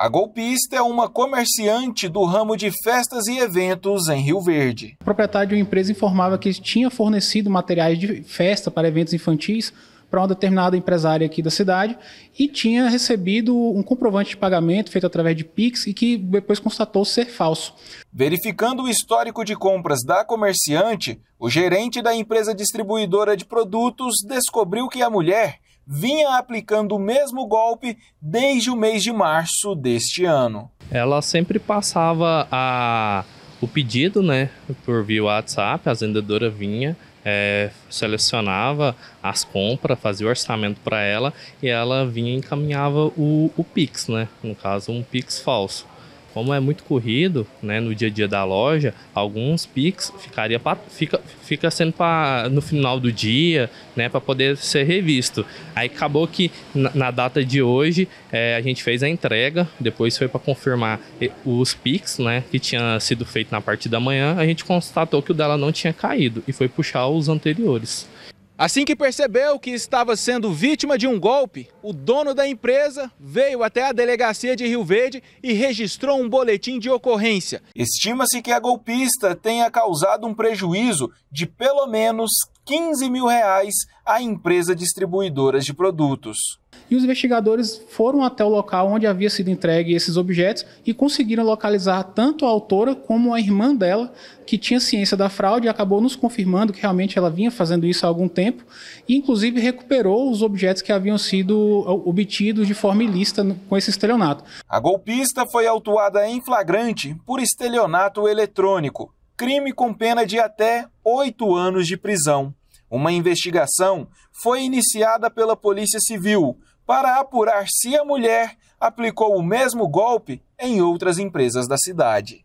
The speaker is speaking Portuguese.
A golpista é uma comerciante do ramo de festas e eventos em Rio Verde. O proprietário de uma empresa informava que tinha fornecido materiais de festa para eventos infantis para uma determinada empresária aqui da cidade e tinha recebido um comprovante de pagamento feito através de Pix e que depois constatou ser falso. Verificando o histórico de compras da comerciante, o gerente da empresa distribuidora de produtos descobriu que a mulher vinha aplicando o mesmo golpe desde o mês de março deste ano. Ela sempre passava a... o pedido, né, por via WhatsApp, a vendedora vinha, é, selecionava as compras, fazia o orçamento para ela e ela vinha e encaminhava o, o Pix, né? No caso, um Pix falso como é muito corrido, né, no dia a dia da loja, alguns pics ficaria pra, fica, fica sendo pra, no final do dia, né, para poder ser revisto. Aí acabou que na, na data de hoje é, a gente fez a entrega, depois foi para confirmar os pics, né, que tinha sido feito na parte da manhã, a gente constatou que o dela não tinha caído e foi puxar os anteriores. Assim que percebeu que estava sendo vítima de um golpe, o dono da empresa veio até a delegacia de Rio Verde e registrou um boletim de ocorrência. Estima-se que a golpista tenha causado um prejuízo de pelo menos 15 mil reais à empresa distribuidora de produtos. E os investigadores foram até o local onde havia sido entregue esses objetos e conseguiram localizar tanto a autora como a irmã dela, que tinha ciência da fraude e acabou nos confirmando que realmente ela vinha fazendo isso há algum tempo e inclusive recuperou os objetos que haviam sido obtidos de forma ilícita com esse estelionato. A golpista foi autuada em flagrante por estelionato eletrônico crime com pena de até oito anos de prisão. Uma investigação foi iniciada pela Polícia Civil para apurar se a mulher aplicou o mesmo golpe em outras empresas da cidade.